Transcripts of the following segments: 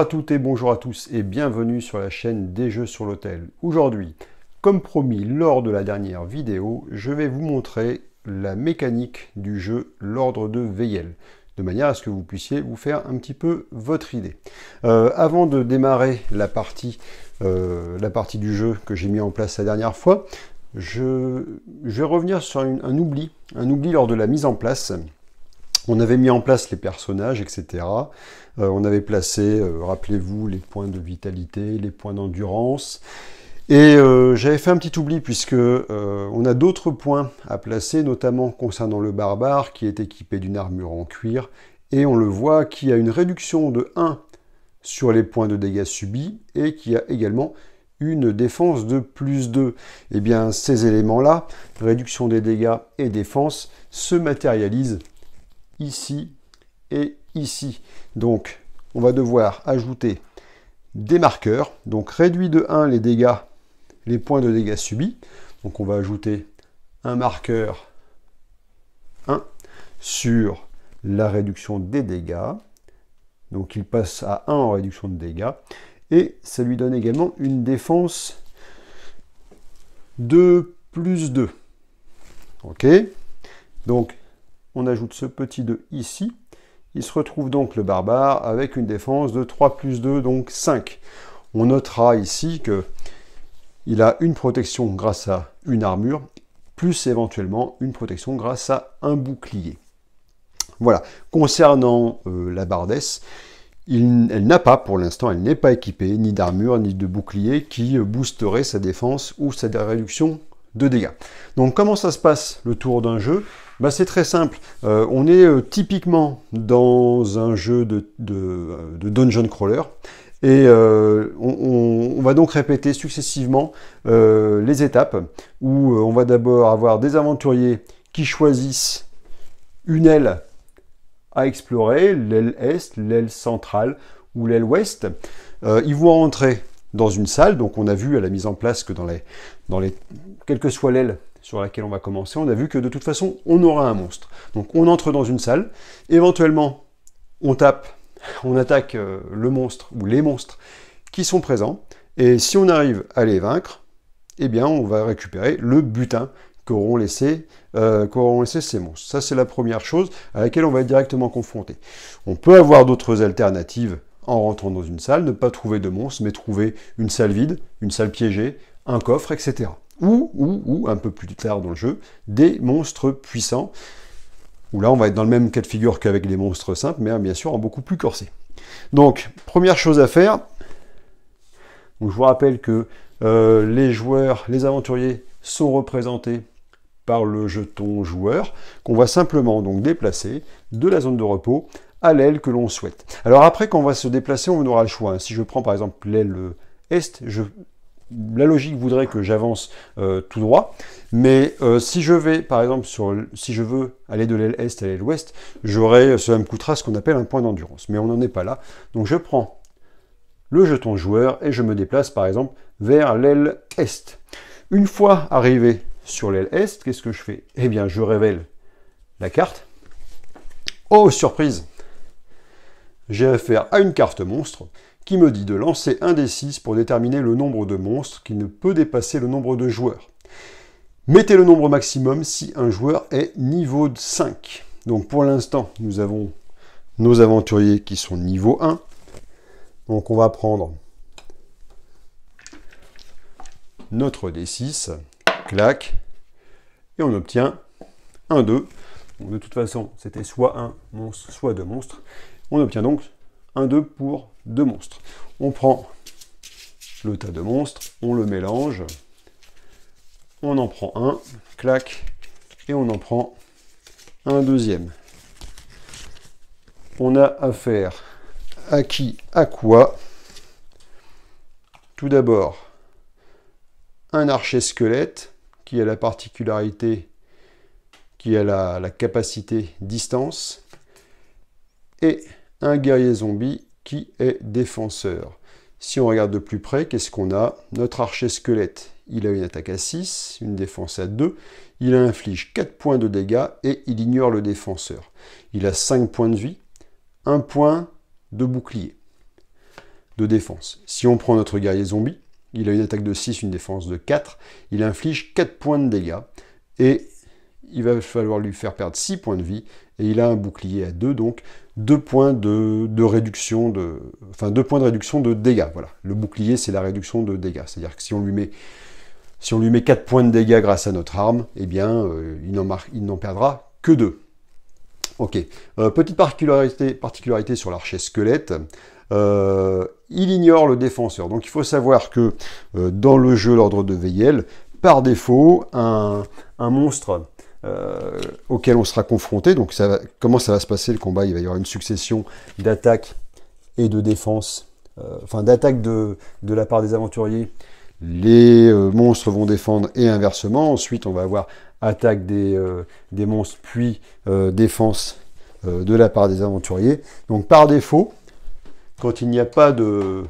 à toutes et bonjour à tous et bienvenue sur la chaîne des jeux sur l'hôtel. Aujourd'hui, comme promis lors de la dernière vidéo, je vais vous montrer la mécanique du jeu l'ordre de Veillel de manière à ce que vous puissiez vous faire un petit peu votre idée. Euh, avant de démarrer la partie, euh, la partie du jeu que j'ai mis en place la dernière fois, je, vais revenir sur un oubli, un oubli lors de la mise en place. On avait mis en place les personnages, etc. Euh, on avait placé, euh, rappelez-vous, les points de vitalité, les points d'endurance. Et euh, j'avais fait un petit oubli puisque on a d'autres points à placer, notamment concernant le barbare qui est équipé d'une armure en cuir. Et on le voit qui a une réduction de 1 sur les points de dégâts subis et qui a également une défense de plus 2. Et eh bien, ces éléments-là, réduction des dégâts et défense, se matérialisent ici et ici. Donc on va devoir ajouter des marqueurs, donc réduit de 1 les dégâts, les points de dégâts subis. Donc on va ajouter un marqueur 1 sur la réduction des dégâts. Donc il passe à 1 en réduction de dégâts. Et ça lui donne également une défense de plus 2. Ok Donc on ajoute ce petit 2 ici. Il se retrouve donc le barbare avec une défense de 3 plus 2, donc 5. On notera ici que il a une protection grâce à une armure, plus éventuellement une protection grâce à un bouclier. Voilà. Concernant euh, la bardesse, elle n'a pas, pour l'instant, elle n'est pas équipée ni d'armure ni de bouclier qui euh, boosterait sa défense ou sa réduction de dégâts. Donc comment ça se passe le tour d'un jeu bah, c'est très simple. Euh, on est euh, typiquement dans un jeu de, de, euh, dungeon crawler. Et on, va donc répéter successivement les étapes où on va d'abord avoir des aventuriers qui choisissent une aile à explorer, l'aile est, l'aile centrale ou l'aile ouest. ils vont entrer dans une salle, donc on a vu à la mise en place que dans les, dans les quelle que soit l'aile sur laquelle on va commencer, on a vu que de toute façon, on aura un monstre. Donc on entre dans une salle, éventuellement, on tape, on attaque euh, le monstre ou les monstres qui sont présents, et si on arrive à les vaincre, eh bien on va récupérer le butin qu'auront laissé, euh, laissé ces monstres. Ça c'est la première chose à laquelle on va être directement confronté. On peut avoir d'autres alternatives en rentrant dans une salle, ne pas trouver de monstres, mais trouver une salle vide, une salle piégée, un coffre, etc ou, ou, ou, un peu plus tard dans le jeu, des monstres puissants, Ou là on va être dans le même cas de figure qu'avec les monstres simples, mais bien sûr en beaucoup plus corsé. Donc, première chose à faire, je vous rappelle que euh, les joueurs, les aventuriers sont représentés par le jeton joueur, qu'on va simplement donc déplacer de la zone de repos à l'aile que l'on souhaite. Alors après, quand on va se déplacer, on aura le choix. Hein. Si je prends par exemple l'aile est, je la logique voudrait que j'avance euh, tout droit, mais euh, si je vais, par exemple, sur, si je veux aller de l'aile est à l'aile ouest, j'aurai, euh, cela me coûtera ce qu'on appelle un point d'endurance, mais on n'en est pas là. Donc je prends le jeton joueur et je me déplace, par exemple, vers l'aile est. Une fois arrivé sur l'aile est, qu'est-ce que je fais Eh bien, je révèle la carte. Oh, surprise J'ai affaire à une carte monstre qui me dit de lancer un d 6 pour déterminer le nombre de monstres qui ne peut dépasser le nombre de joueurs. Mettez le nombre maximum si un joueur est niveau 5. Donc pour l'instant, nous avons nos aventuriers qui sont niveau 1. Donc on va prendre notre D6, clac, et on obtient un 2. de toute façon, c'était soit un monstre, soit deux monstres. On obtient donc un 2 pour de monstres. On prend le tas de monstres, on le mélange, on en prend un, clac, et on en prend un deuxième. On a affaire à qui, à quoi Tout d'abord, un archer squelette qui a la particularité, qui a la, la capacité distance, et un guerrier zombie qui est défenseur. Si on regarde de plus près, qu'est-ce qu'on a Notre archer squelette, il a une attaque à 6, une défense à 2, il inflige 4 points de dégâts et il ignore le défenseur. Il a 5 points de vie, 1 point de bouclier de défense. Si on prend notre guerrier zombie, il a une attaque de 6, une défense de 4, il inflige 4 points de dégâts et il va falloir lui faire perdre 6 points de vie, et il a un bouclier à 2, donc 2 points de, réduction de... Enfin, 2 points de réduction de dégâts, voilà. Le bouclier, c'est la réduction de dégâts, c'est-à-dire que si on lui met... Si on lui met 4 points de dégâts grâce à notre arme, eh bien, euh, il n'en perdra que 2. Ok. Euh, petite particularité, sur l'archer squelette. Euh, il ignore le défenseur. Donc il faut savoir que dans le jeu L'Ordre de Veillel, par défaut, un monstre euh, auquel on sera confronté. Donc ça va, comment ça va se passer le combat Il va y avoir une succession d'attaques et de défenses, euh, enfin d'attaques de, la part des aventuriers. Les euh, monstres vont défendre et inversement. Ensuite, on va avoir attaque des, des monstres, puis défense de la part des aventuriers. Donc par défaut, quand il n'y a pas de,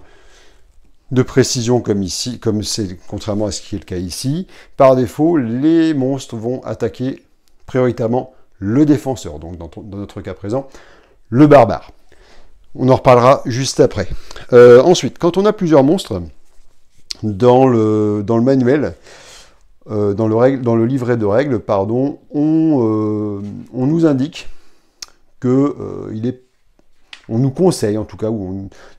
de précision comme ici, comme c'est contrairement à ce qui est le cas ici, par défaut, les monstres vont attaquer prioritairement le défenseur, donc dans, notre cas présent, le barbare. On en reparlera juste après. Euh, ensuite, quand on a plusieurs monstres, dans le, dans le manuel, euh, dans, le dans le livret de règles, pardon, on, euh, nous indique qu'il il est on nous conseille en tout cas,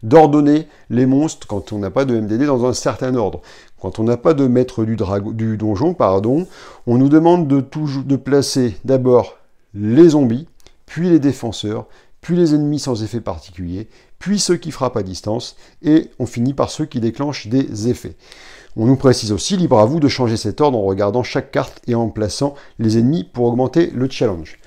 d'ordonner les monstres quand on n'a pas de MDD dans un certain ordre. Quand on n'a pas de maître du, du, donjon, pardon, on nous demande de, de placer d'abord les zombies, puis les défenseurs, puis les ennemis sans effet particulier, puis ceux qui frappent à distance, et on finit par ceux qui déclenchent des effets. On nous précise aussi, libre à vous de changer cet ordre en regardant chaque carte et en plaçant les ennemis pour augmenter le challenge.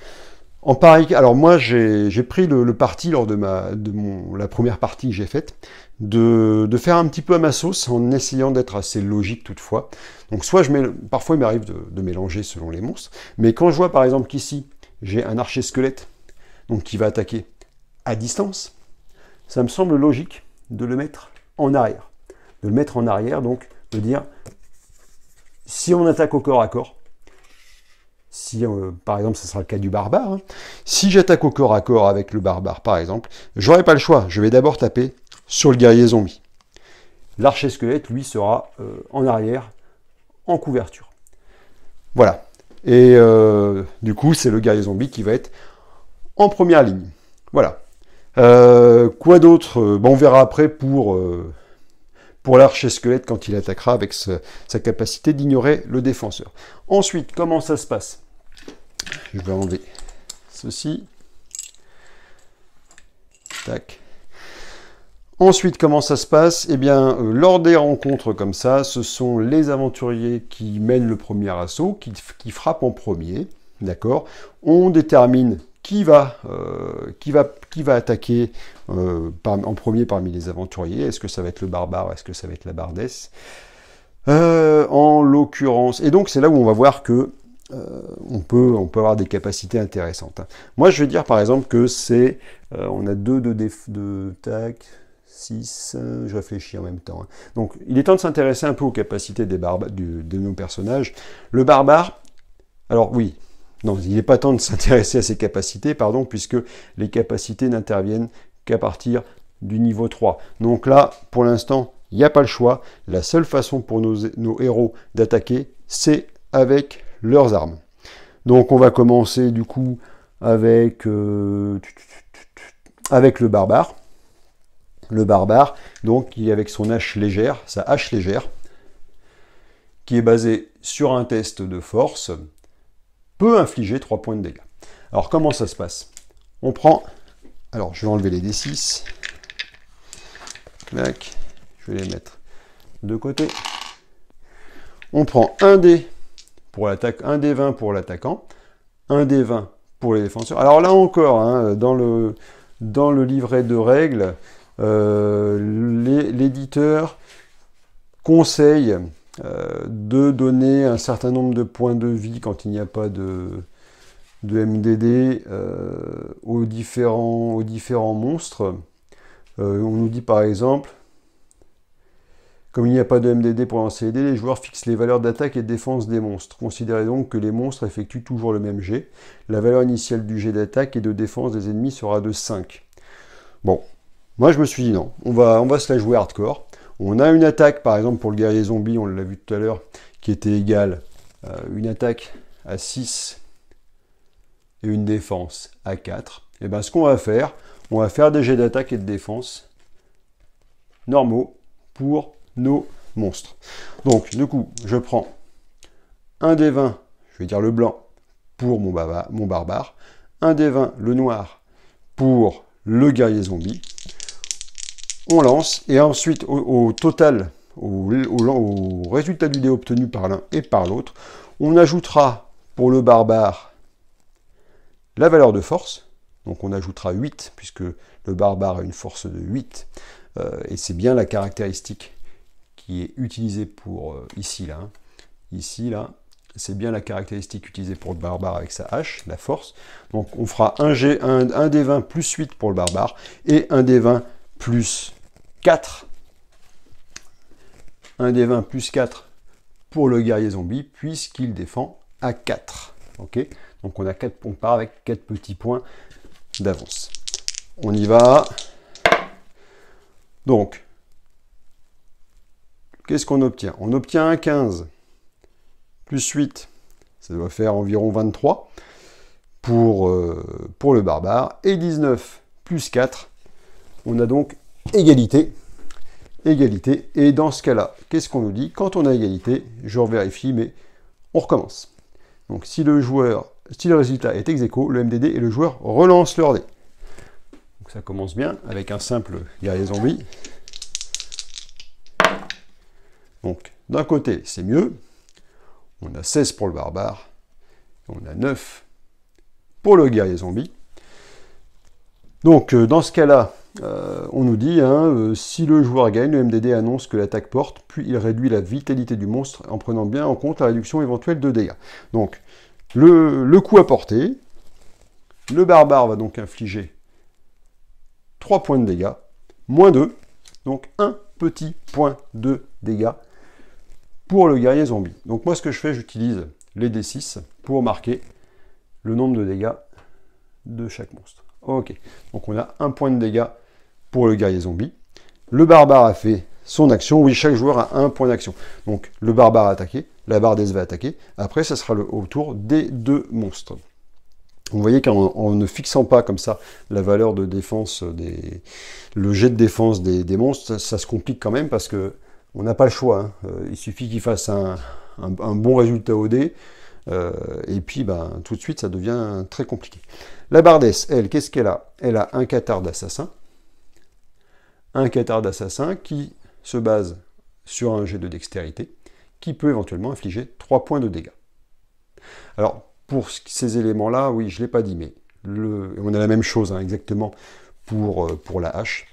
En pareil, alors moi j'ai pris le, parti lors de, ma, de mon, la première partie que j'ai faite de, faire un petit peu à ma sauce en essayant d'être assez logique toutefois. Donc soit je mets, parfois il m'arrive de, mélanger selon les monstres, mais quand je vois par exemple qu'ici j'ai un archer squelette donc qui va attaquer à distance, ça me semble logique de le mettre en arrière. De le mettre en arrière donc de dire si on attaque au corps à corps, si euh, par exemple ce sera le cas du barbare, hein. si j'attaque au corps à corps avec le barbare par exemple, j'aurai pas le choix, je vais d'abord taper sur le guerrier zombie. L'archer squelette, lui, sera euh, en arrière, en couverture. Voilà. Et euh, du coup, c'est le guerrier zombie qui va être en première ligne. Voilà. quoi d'autre On verra après pour, pour l'archer squelette quand il attaquera avec sa capacité d'ignorer le défenseur. Ensuite, comment ça se passe je vais enlever ceci. Tac. Ensuite, comment ça se passe Eh bien, euh, lors des rencontres comme ça, ce sont les aventuriers qui mènent le premier assaut, qui, frappent en premier, d'accord On détermine qui va, euh, attaquer euh, en premier parmi les aventuriers. Est-ce que ça va être le barbare Est-ce que ça va être la bardesse En l'occurrence... Et donc, c'est là où on va voir que euh, on, peut, on peut avoir des capacités intéressantes. Hein. Moi, je vais dire par exemple que c'est. Euh, on a deux de, de, tac, 6, euh, je réfléchis en même temps. Hein. Donc, il est temps de s'intéresser un peu aux capacités des de nos personnages. Le barbare, alors oui, non, il n'est pas temps de s'intéresser à ses capacités, pardon, puisque les capacités n'interviennent qu'à partir du niveau 3. Donc là, pour l'instant, il n'y a pas le choix. La seule façon pour nos héros d'attaquer, c'est avec leurs armes. Donc on va commencer du coup avec, euh, avec le barbare. Le barbare, donc qui avec son hache légère, sa hache légère, qui est basée sur un test de force, peut infliger 3 points de dégâts. Alors comment ça se passe On prend... Alors je vais enlever les D6. Clac. Je vais les mettre de côté. On prend un dé pour l'attaque, un des 20 pour l'attaquant, un des 20 pour les défenseurs. Alors là encore, hein, dans, le, dans le livret de règles, euh, l'éditeur conseille euh, de donner un certain nombre de points de vie quand il n'y a pas de, MDD euh, aux, différents, aux différents monstres. on nous dit par exemple, comme il n'y a pas de MDD pour CD, les joueurs fixent les valeurs d'attaque et de défense des monstres. Considérez donc que les monstres effectuent toujours le même jet. La valeur initiale du jet d'attaque et de défense des ennemis sera de 5. Bon, moi je me suis dit non, on va, on va se la jouer hardcore. On a une attaque, par exemple pour le guerrier zombie, on l'a vu tout à l'heure, qui était égale à euh, une attaque à 6 et une défense à 4. Et bien ce qu'on va faire, on va faire des jets d'attaque et de défense normaux pour nos monstres. Donc, du coup, je prends un des 20, je vais dire le blanc, pour mon, barbare, un des 20, le noir, pour le guerrier zombie. On lance, et ensuite, au, total, au, résultat du dé obtenu par l'un et par l'autre, on ajoutera pour le barbare la valeur de force, donc on ajoutera 8, puisque le barbare a une force de 8, euh, et c'est bien la caractéristique qui est utilisé pour euh, ici, là. Hein. Ici, là, c'est bien la caractéristique utilisée pour le barbare avec sa hache, la force. Donc on fera un G, 1, des 20 plus 8 pour le barbare et un des 20 plus 4. un d 20 plus 4 pour le guerrier zombie puisqu'il défend à 4. ok Donc on, a 4, on part avec 4 petits points d'avance. On y va. Donc qu'est-ce qu'on obtient On obtient un 15 plus 8, ça doit faire environ 23 pour, euh, pour le barbare, et 19 plus 4, on a donc égalité, égalité, et dans ce cas-là, qu'est-ce qu'on nous dit Quand on a égalité, je revérifie, mais on recommence. Donc si le joueur, si le résultat est ex le MDD et le joueur relancent leur dé. Donc ça commence bien avec un simple guerrier zombie. Donc d'un côté, c'est mieux. On a 16 pour le barbare. on a 9 pour le guerrier zombie. Donc euh, dans ce cas-là, euh, on nous dit, hein, euh, si le joueur gagne, le MDD annonce que l'attaque porte, puis il réduit la vitalité du monstre en prenant bien en compte la réduction éventuelle de dégâts. Donc le, le coup à porter, le barbare va donc infliger 3 points de dégâts, moins 2, donc un petit point de dégâts pour le guerrier zombie. Donc moi ce que je fais, j'utilise les D6 pour marquer le nombre de dégâts de chaque monstre. Ok, donc on a un point de dégâts pour le guerrier zombie. Le barbare a fait son action. Oui, chaque joueur a un point d'action. Donc le barbare a attaqué, la bardesse va attaquer. Après, ça sera le, tour des deux monstres. Vous voyez qu'en ne fixant pas comme ça la valeur de défense, des, le jet de défense des, monstres, ça, se complique quand même parce que on n'a pas le choix. Hein. Euh, il suffit qu'il fasse un, bon résultat au dé. Euh, et puis, ben, tout de suite, ça devient très compliqué. La Bardesse, elle, qu'est-ce qu'elle a Elle a un Qatar d'assassin. Un Qatar d'assassin qui se base sur un jet de dextérité qui peut éventuellement infliger 3 points de dégâts. Alors, pour ces éléments-là, oui, je ne l'ai pas dit, mais on a la même chose hein, exactement euh, pour, la hache.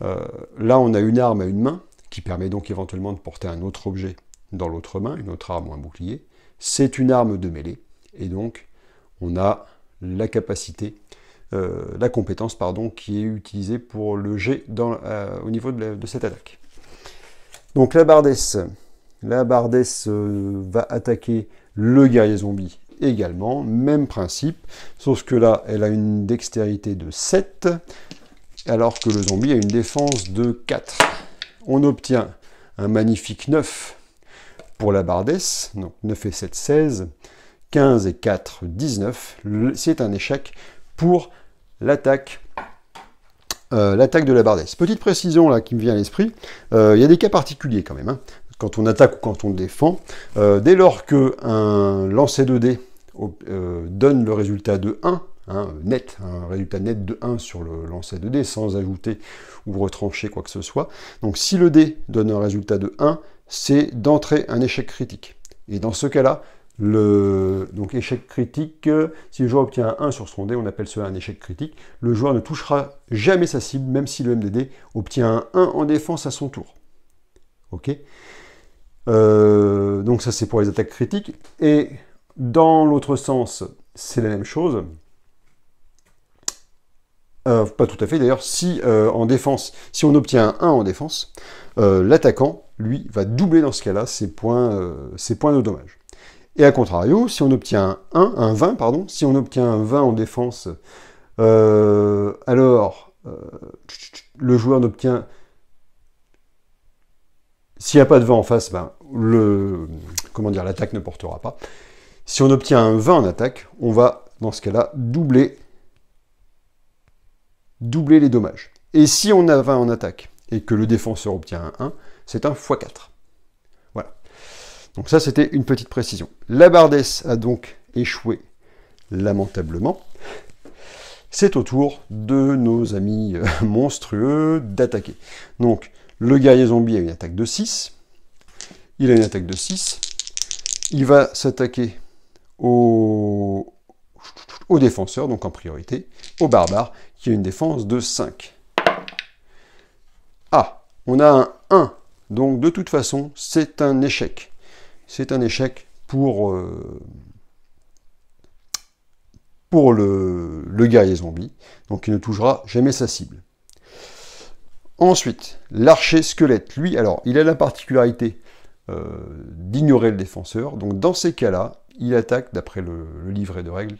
là, on a une arme à une main, permet donc éventuellement de porter un autre objet dans l'autre main, une autre arme ou un bouclier. C'est une arme de mêlée, et donc on a la capacité, euh, la compétence pardon, qui est utilisée pour le jet dans, euh, au niveau de, cette attaque. Donc la bardesse, la bardesse euh, va attaquer le guerrier zombie également, même principe, sauf que là elle a une dextérité de 7, alors que le zombie a une défense de 4 on obtient un magnifique 9 pour la bardesse, donc 9 et 7, 16, 15 et 4, 19. C'est un échec pour l'attaque euh, l'attaque de la bardesse. Petite précision là qui me vient à l'esprit, euh, il y a des cas particuliers quand même, hein. quand on attaque ou quand on défend. Euh, dès lors que un lancer de dés donne le résultat de 1, Hein, net, un résultat net de 1 sur le lancer de dés, sans ajouter ou retrancher quoi que ce soit. Donc si le dé donne un résultat de 1, c'est d'entrer un échec critique. Et dans ce cas-là, le donc échec critique, euh, si le joueur obtient un 1 sur son dé, on appelle cela un échec critique. Le joueur ne touchera jamais sa cible, même si le MDD obtient un 1 en défense à son tour. Ok euh, Donc ça c'est pour les attaques critiques. Et dans l'autre sens, c'est la même chose. Euh, pas tout à fait d'ailleurs, si euh, en défense, si on obtient un 1 en défense, euh, l'attaquant, lui, va doubler dans ce cas-là ses points, points de dommage. Et à contrario, si on obtient un 1, 20, pardon, si on obtient un 20 en défense, alors le joueur n'obtient. S'il n'y a pas de 20 en face, ben, le, comment dire, l'attaque ne portera pas. Si on obtient un 20 en attaque, on va, dans ce cas-là, doubler doubler les dommages. Et si on a 20 en attaque et que le défenseur obtient un 1, c'est un x4. Voilà. Donc ça, c'était une petite précision. La Bardesse a donc échoué lamentablement. C'est au tour de nos amis euh, monstrueux d'attaquer. Donc, le guerrier zombie a une attaque de 6. Il a une attaque de 6. Il va s'attaquer au... au défenseur, donc en priorité, au barbare, qui a une défense de 5. Ah, on a un 1, donc de toute façon, c'est un échec. C'est un échec pour, euh, pour le, guerrier zombie, donc il ne touchera jamais sa cible. Ensuite, l'archer squelette, lui, alors, il a la particularité euh, d'ignorer le défenseur, donc dans ces cas-là, il attaque, d'après le livret de règles,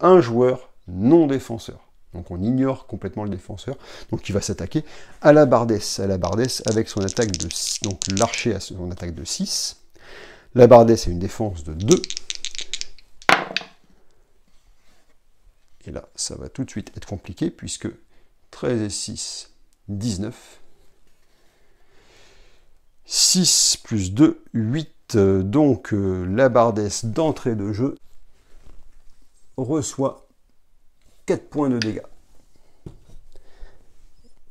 un joueur non défenseur. Donc on ignore complètement le défenseur. Donc il va s'attaquer à la Bardès. À la Bardès avec son attaque de... 6, Donc l'archer a son attaque de 6. La Bardès a une défense de 2. Et là, ça va tout de suite être compliqué puisque 13 et 6, 19. 6 plus 2, 8. Donc euh, la Bardès d'entrée de jeu reçoit 4 points de dégâts.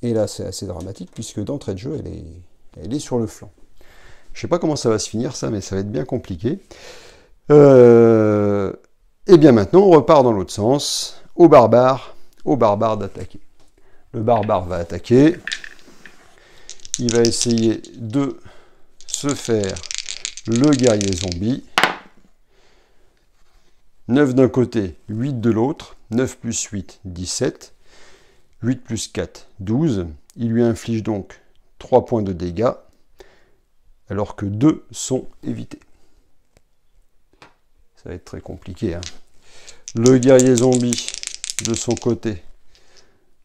Et là, c'est assez dramatique, puisque d'entrée de jeu, elle est, sur le flanc. Je ne sais pas comment ça va se finir, ça, mais ça va être bien compliqué. Euh, et bien maintenant, on repart dans l'autre sens. Au barbare, au barbare d'attaquer. Le barbare va attaquer. Il va essayer de se faire le guerrier zombie. 9 d'un côté, 8 de l'autre, 9 plus 8, 17, 8 plus 4, 12. Il lui inflige donc 3 points de dégâts, alors que 2 sont évités. Ça va être très compliqué. Hein. Le guerrier zombie, de son côté.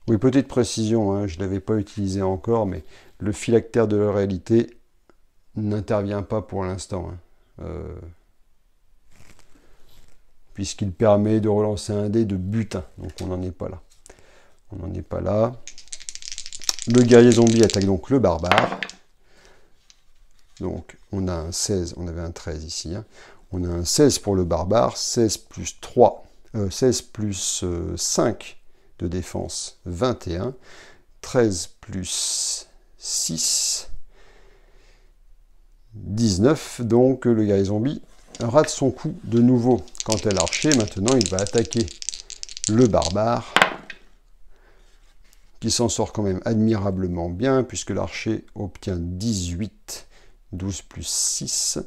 Oui, petite précision, hein, je ne l'avais pas utilisé encore, mais le phylactère de la réalité n'intervient pas pour l'instant. Hein. Euh, puisqu'il permet de relancer un dé de butin. Donc on n'en est pas là. On n'en est pas là. Le guerrier zombie attaque donc le barbare. Donc on a un 16, on avait un 13 ici. Hein. On a un 16 pour le barbare, 16 plus 3, 16 euh, plus 5 euh, de défense, 21. 13 plus 6, 19. Donc le guerrier zombie rate son coup de nouveau quant à l'archer. Maintenant, il va attaquer le barbare qui s'en sort quand même admirablement bien puisque l'archer obtient 18, 12 plus 6,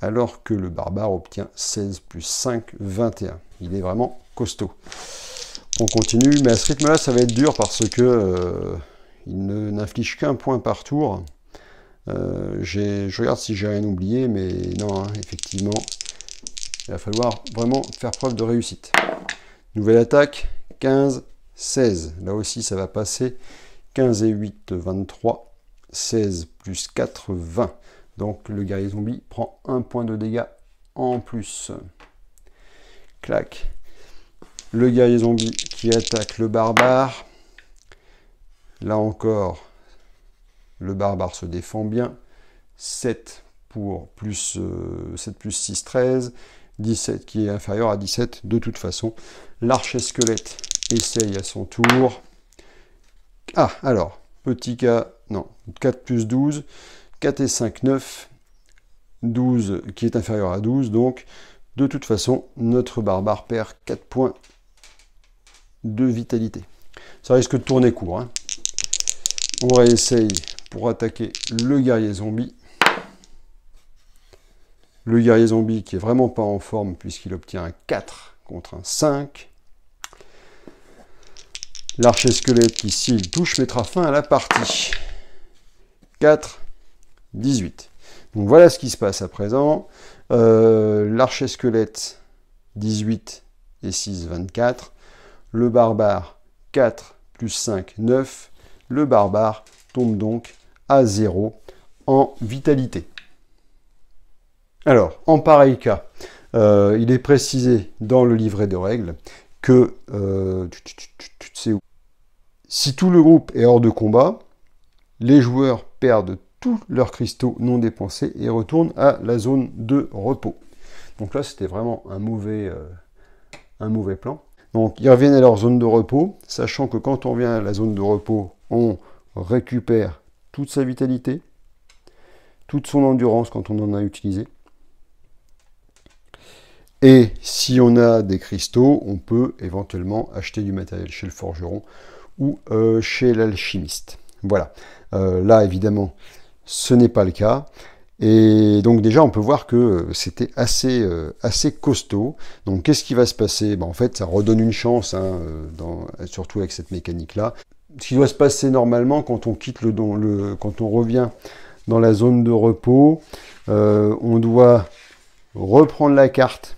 alors que le barbare obtient 16 plus 5, 21. Il est vraiment costaud. On continue, mais à ce rythme-là, ça va être dur parce que euh, il ne n'inflige qu'un point par tour. Euh, je regarde si j'ai rien oublié, mais non, hein, effectivement, il va falloir vraiment faire preuve de réussite. Nouvelle attaque, 15, 16. Là aussi, ça va passer. 15 et 8, 23. 16 plus 4, 20. Donc le guerrier zombie prend un point de dégâts en plus. Clac. Le guerrier zombie qui attaque le barbare. Là encore, le barbare se défend bien. 7 pour plus 7 euh, plus 6, 13. 17 qui est inférieur à 17 de toute façon. larche squelette essaye à son tour. Ah, alors, petit cas, non, 4 plus 12, 4 et 5, 9, 12 qui est inférieur à 12, donc de toute façon, notre barbare perd 4 points de vitalité. Ça risque de tourner court. Hein. On réessaye pour attaquer le guerrier zombie. Le guerrier zombie qui est vraiment pas en forme puisqu'il obtient un 4 contre un 5. L'archer squelette qui, s'il touche, mettra fin à la partie. 4, 18. Donc voilà ce qui se passe à présent. Euh, L'archer squelette, 18 et 6, 24. Le barbare, 4 plus 5, 9. Le barbare tombe donc à 0 en vitalité. Alors, en pareil cas, euh, il est précisé dans le livret de règles que euh, tu, tu, sais où. si tout le groupe est hors de combat, les joueurs perdent tous leurs cristaux non dépensés et retournent à la zone de repos. Donc là, c'était vraiment un mauvais, euh, un mauvais plan. Donc ils reviennent à leur zone de repos, sachant que quand on vient à la zone de repos, on récupère toute sa vitalité, toute son endurance quand on en a utilisé. Et si on a des cristaux, on peut éventuellement acheter du matériel chez le forgeron ou euh, chez l'alchimiste. Voilà. Euh, là, évidemment, ce n'est pas le cas. Et donc déjà, on peut voir que euh, c'était assez, assez costaud. Donc qu'est-ce qui va se passer ben, En fait, ça redonne une chance, hein, surtout avec cette mécanique-là ce qui doit se passer normalement quand on quitte le, le quand on revient dans la zone de repos, euh, on doit reprendre la carte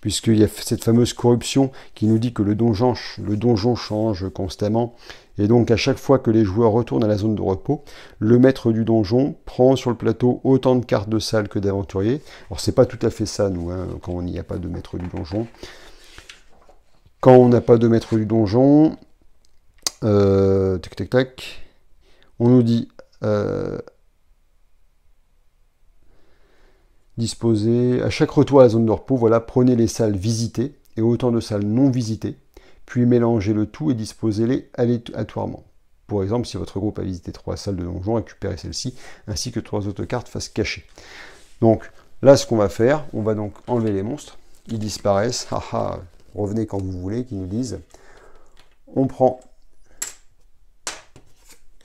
puisqu'il y a cette fameuse corruption qui nous dit que le donjon, change constamment. Et donc à chaque fois que les joueurs retournent à la zone de repos, le maître du donjon prend sur le plateau autant de cartes de salle que d'aventuriers. Alors c'est pas tout à fait ça, nous, hein, quand on n'y a pas de maître du donjon. Quand on n'a pas de maître du donjon, euh, tac, tac, tac. On nous dit euh, disposer à chaque retour à la zone de repos. Voilà, prenez les salles visitées et autant de salles non visitées, puis mélangez le tout et disposez-les aléatoirement. Pour exemple, si votre groupe a visité trois salles de donjon, récupérez celle-ci ainsi que trois autres cartes face cachée. Donc là, ce qu'on va faire, on va donc enlever les monstres. Ils disparaissent. Ah, ah, revenez quand vous voulez, qu'ils nous disent. On prend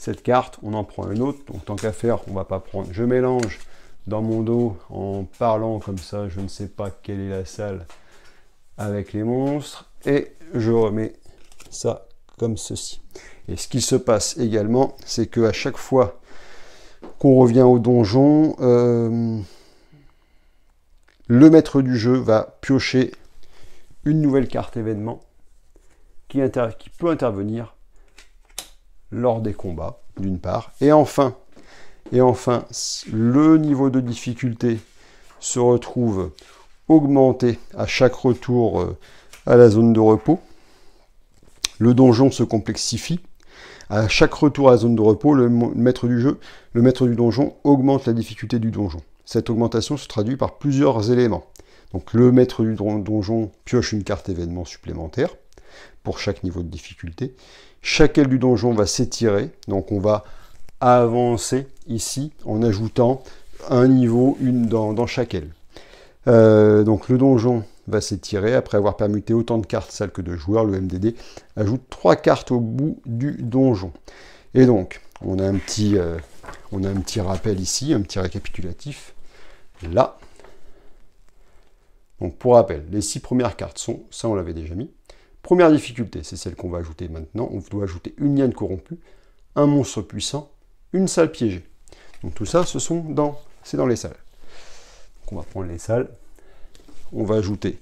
cette carte, on en prend une autre. Donc tant qu'à faire, on va pas prendre. Je mélange dans mon dos en parlant comme ça, je ne sais pas quelle est la salle avec les monstres. Et je remets ça comme ceci. Et ce qui se passe également, c'est que à chaque fois qu'on revient au donjon, euh, le maître du jeu va piocher une nouvelle carte événement qui, inter qui peut intervenir lors des combats, d'une part. Et enfin, et enfin, le niveau de difficulté se retrouve augmenté à chaque retour euh, à la zone de repos. Le donjon se complexifie. À chaque retour à la zone de repos, le maître du jeu, le maître du donjon augmente la difficulté du donjon. Cette augmentation se traduit par plusieurs éléments. Donc le maître du donjon pioche une carte événement supplémentaire pour chaque niveau de difficulté. Chaque aile du donjon va s'étirer, donc on va avancer ici en ajoutant un niveau une dans, chaque aile. Euh, donc le donjon va s'étirer. Après avoir permuté autant de cartes sales que de joueurs, le MDD ajoute trois cartes au bout du donjon. Et donc, on a un petit, euh, on a un petit rappel ici, un petit récapitulatif. Là. Donc pour rappel, les six premières cartes sont, ça on l'avait déjà mis, Première difficulté, c'est celle qu'on va ajouter maintenant. On doit ajouter une liane corrompue, un monstre puissant, une salle piégée. Donc tout ça, ce sont dans, c'est dans les salles. Donc on va prendre les salles. On va ajouter.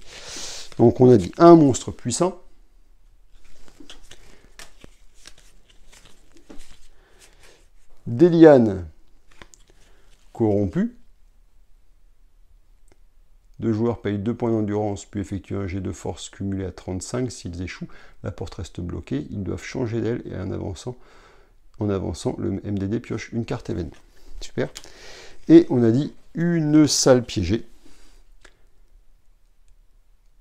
Donc on a dit un monstre puissant. Des lianes corrompues. Deux joueurs payent 2 points d'endurance puis effectuent un jet de force cumulé à 35. S'ils échouent, la porte reste bloquée. Ils doivent changer d'aile et en avançant, en avançant, le MDD pioche une carte événement. Super. Et on a dit une salle piégée.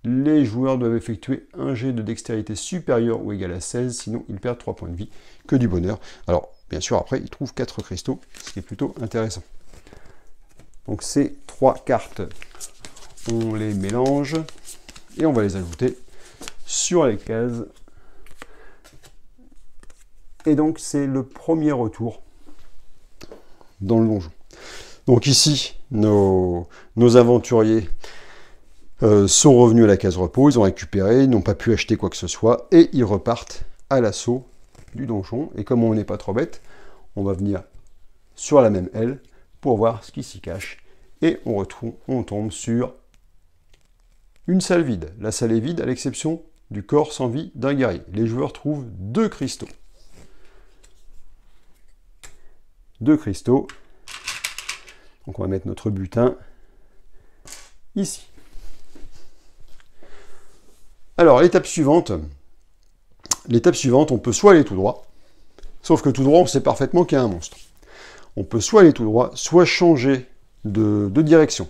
Les joueurs doivent effectuer un jet de dextérité supérieur ou égal à 16, sinon ils perdent 3 points de vie. Que du bonheur. Alors, bien sûr, après, ils trouvent 4 cristaux, ce qui est plutôt intéressant. Donc, c'est 3 cartes on les mélange et on va les ajouter sur les cases. Et donc c'est le premier retour dans le donjon. Donc ici, nos, nos aventuriers euh, sont revenus à la case repos, ils ont récupéré, ils n'ont pas pu acheter quoi que ce soit, et ils repartent à l'assaut du donjon. Et comme on n'est pas trop bête, on va venir sur la même aile pour voir ce qui s'y cache. Et on, retrouve, on tombe sur une salle vide. La salle est vide à l'exception du corps sans vie d'un guerrier. Les joueurs trouvent deux cristaux. Deux cristaux. Donc on va mettre notre butin ici. Alors l'étape suivante. L'étape suivante, on peut soit aller tout droit, sauf que tout droit, on sait parfaitement qu'il y a un monstre. On peut soit aller tout droit, soit changer de, de direction.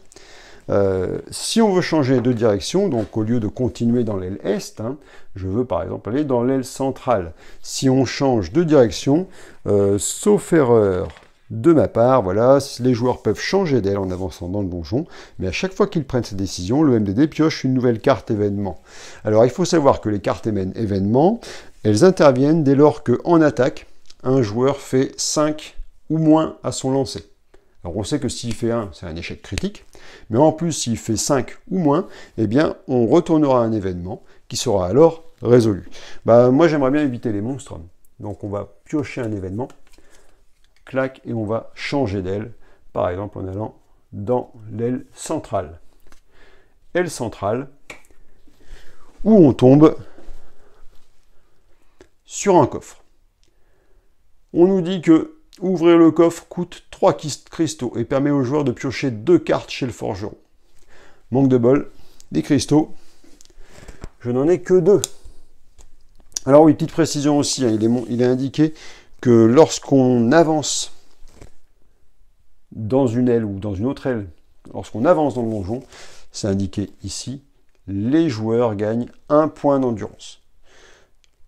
Euh, si on veut changer de direction, donc au lieu de continuer dans l'aile est, hein, je veux par exemple aller dans l'aile centrale. Si on change de direction, euh, sauf erreur de ma part, voilà, les joueurs peuvent changer d'aile en avançant dans le donjon, mais à chaque fois qu'ils prennent cette décision, le MDD pioche une nouvelle carte événement. Alors il faut savoir que les cartes événements, elles interviennent dès lors que, en attaque, un joueur fait 5 ou moins à son lancer. Alors on sait que s'il fait 1, c'est un échec critique, mais en plus s'il fait 5 ou moins, eh bien on retournera à un événement qui sera alors résolu. Bah moi j'aimerais bien éviter les monstres, donc on va piocher un événement, clac, et on va changer d'aile, par exemple en allant dans l'aile centrale. Aile centrale, où on tombe sur un coffre. On nous dit que Ouvrir le coffre coûte 3 cristaux et permet aux joueurs de piocher 2 cartes chez le forgeron. Manque de bol, des cristaux. Je n'en ai que 2. Alors oui, petite précision aussi, hein, il, est, indiqué que lorsqu'on avance dans une aile ou dans une autre aile, lorsqu'on avance dans le donjon, c'est indiqué ici, les joueurs gagnent un point d'endurance.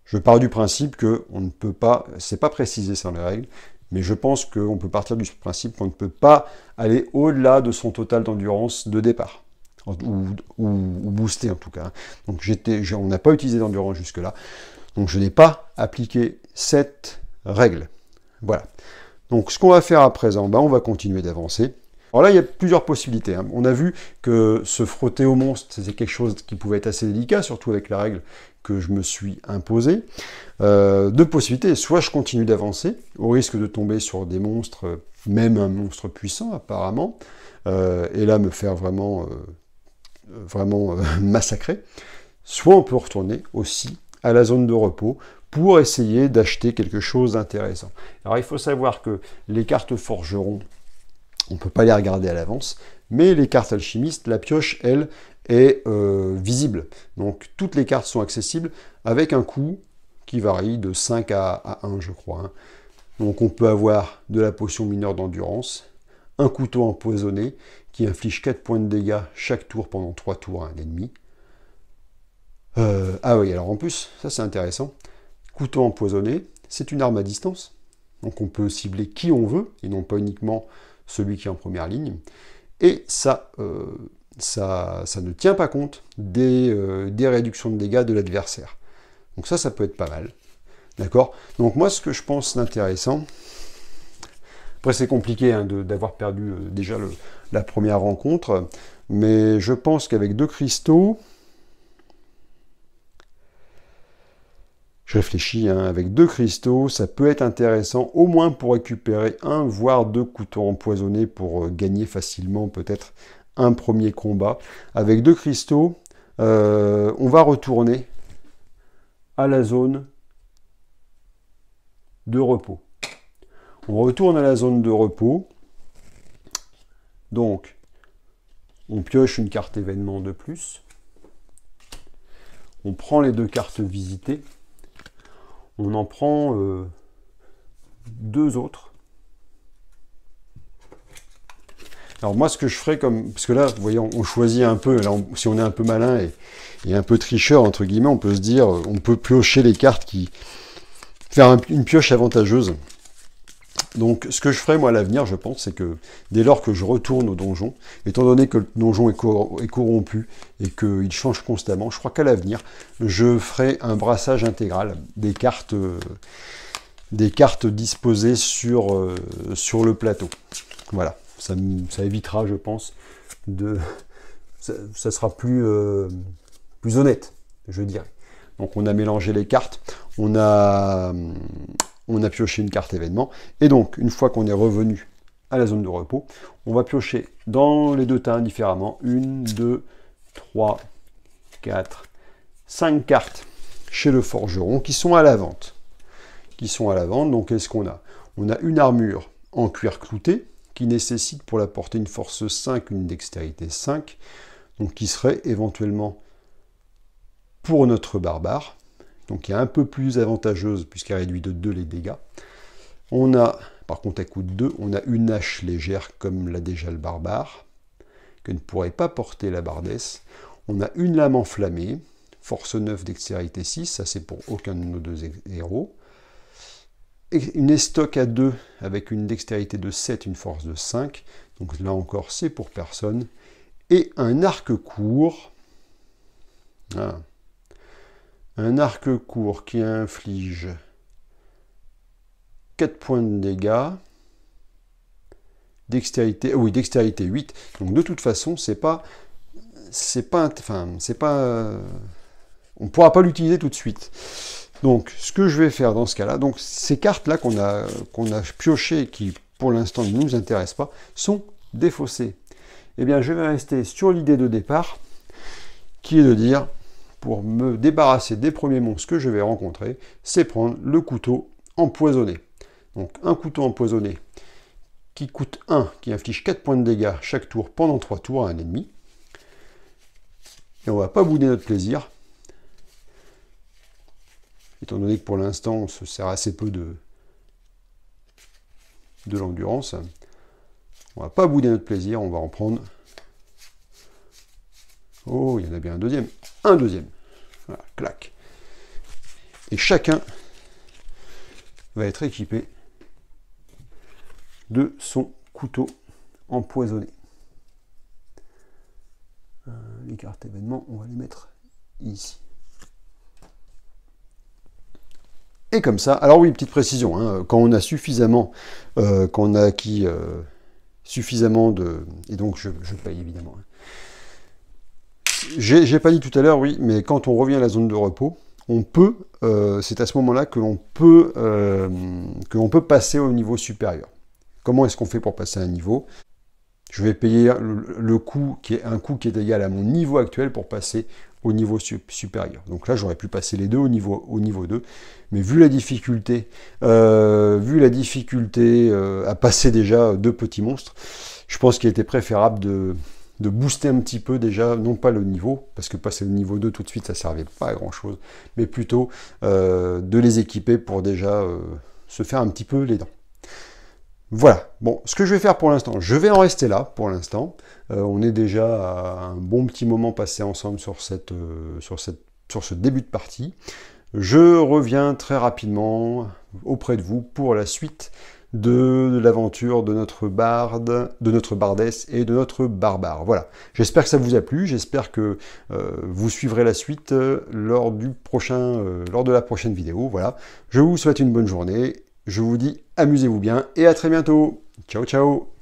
Je pars du principe que on ne peut pas, c'est pas précisé sans les règles, mais je pense qu'on peut partir du principe qu'on ne peut pas aller au-delà de son total d'endurance de départ. Ou, booster en tout cas. Hein. Donc on n'a pas utilisé d'endurance jusque-là. Donc je n'ai pas appliqué cette règle. Voilà. Donc ce qu'on va faire à présent, ben, on va continuer d'avancer. Alors là, il y a plusieurs possibilités. Hein. On a vu que se frotter au monstre, c'est quelque chose qui pouvait être assez délicat, surtout avec la règle que je me suis imposée. Euh, deux possibilités, soit je continue d'avancer, au risque de tomber sur des monstres, même un monstre puissant apparemment, euh, et là me faire vraiment, euh, vraiment massacrer, soit on peut retourner aussi à la zone de repos pour essayer d'acheter quelque chose d'intéressant. Alors il faut savoir que les cartes forgeront on ne peut pas les regarder à l'avance, mais les cartes alchimistes, la pioche, elle, est euh, visible. Donc toutes les cartes sont accessibles avec un coût qui varie de 5 à, 1, je crois. Hein. Donc on peut avoir de la potion mineure d'endurance, un couteau empoisonné qui inflige 4 points de dégâts chaque tour pendant 3 tours à un ennemi. Euh, ah oui, alors en plus, ça c'est intéressant. Couteau empoisonné, c'est une arme à distance. Donc on peut cibler qui on veut, et non pas uniquement celui qui est en première ligne. Et ça, euh, ça, ça, ne tient pas compte des, euh, des réductions de dégâts de l'adversaire. Donc ça, ça peut être pas mal. D'accord Donc moi, ce que je pense d'intéressant, après c'est compliqué hein, d'avoir perdu euh, déjà la première rencontre, mais je pense qu'avec deux cristaux, réfléchis, hein, avec deux cristaux, ça peut être intéressant au moins pour récupérer un, voire deux couteaux empoisonnés pour euh, gagner facilement peut-être un premier combat. Avec deux cristaux, euh, on va retourner à la zone de repos. On retourne à la zone de repos. Donc, on pioche une carte événement de plus. On prend les deux cartes visitées on en prend euh, deux autres. Alors moi, ce que je ferais comme... Parce que là, voyons on choisit un peu, là, si on est un peu malin et, un peu tricheur, entre guillemets, on peut se dire, on peut piocher les cartes qui... faire une pioche avantageuse. Donc ce que je ferai moi à l'avenir, je pense, c'est que dès lors que je retourne au donjon, étant donné que le donjon est, corrompu et qu'il change constamment, je crois qu'à l'avenir, je ferai un brassage intégral des cartes, euh, des cartes disposées sur, euh, sur le plateau. Voilà, ça, évitera, je pense, de... ça, sera plus, euh, plus honnête, je dirais. Donc on a mélangé les cartes, on a on a pioché une carte événement. Et donc, une fois qu'on est revenu à la zone de repos, on va piocher dans les deux tas différemment, une deux trois quatre cinq cartes chez le forgeron qui sont à la vente. Qui sont à la vente, donc qu'est-ce qu'on a On a une armure en cuir clouté qui nécessite pour la porter une force 5, une dextérité 5, donc qui serait éventuellement pour notre barbare donc qui est un peu plus avantageuse puisqu'elle réduit de 2 les dégâts. On a, par contre, à coup de 2, on a une hache légère comme l'a déjà le barbare, que ne pourrait pas porter la bardesse. On a une lame enflammée, force 9, dextérité 6, ça c'est pour aucun de nos deux héros. une estoc à 2 avec une dextérité de 7, une force de 5, donc là encore c'est pour personne. Et un arc court. Ah, un arc court qui inflige 4 points de dégâts. Dextérité, oui, dextérité 8. Donc de toute façon, c'est pas. C'est pas. Enfin, c'est pas. Euh, on ne pourra pas l'utiliser tout de suite. Donc ce que je vais faire dans ce cas-là, donc ces cartes-là qu'on a, qu'on a piochées, qui pour l'instant ne nous intéressent pas, sont défaussées. Eh bien, je vais rester sur l'idée de départ, qui est de dire pour me débarrasser des premiers monstres que je vais rencontrer, c'est prendre le couteau empoisonné. Donc un couteau empoisonné qui coûte 1, qui inflige 4 points de dégâts chaque tour pendant 3 tours à un ennemi. Et on va pas bouder notre plaisir. Étant donné que pour l'instant on se sert assez peu de, de l'endurance. On va pas bouder notre plaisir, on va en prendre. Oh, il y en a bien un deuxième. Un deuxième clac. Et chacun va être équipé de son couteau empoisonné. Euh, les cartes événements, on va les mettre ici. Et comme ça, alors oui, petite précision, hein, quand on a suffisamment, euh, quand on a acquis euh, suffisamment de... Et donc je, paye évidemment. Hein, j'ai pas dit tout à l'heure, oui, mais quand on revient à la zone de repos, on peut, euh, c'est à ce moment-là que l'on peut, euh, que l'on peut passer au niveau supérieur. Comment est-ce qu'on fait pour passer à un niveau Je vais payer le, coût qui est un coût qui est égal à mon niveau actuel pour passer au niveau supérieur. Donc là, j'aurais pu passer les deux au niveau, au niveau 2, mais vu la difficulté, euh, vu la difficulté à passer déjà deux petits monstres, je pense qu'il était préférable de, de booster un petit peu déjà, non pas le niveau, parce que passer le niveau 2 tout de suite, ça servait pas à grand-chose, mais plutôt euh, de les équiper pour déjà euh, se faire un petit peu les dents. Voilà, bon, ce que je vais faire pour l'instant, je vais en rester là pour l'instant. Euh, on est déjà à un bon petit moment passé ensemble sur, cette, sur, cette, sur ce début de partie. Je reviens très rapidement auprès de vous pour la suite de l'aventure de notre barde, de notre bardesse et de notre barbare. Voilà. J'espère que ça vous a plu. J'espère que euh, vous suivrez la suite euh, lors du prochain, euh, lors de la prochaine vidéo. Voilà. Je vous souhaite une bonne journée. Je vous dis amusez-vous bien et à très bientôt. Ciao ciao.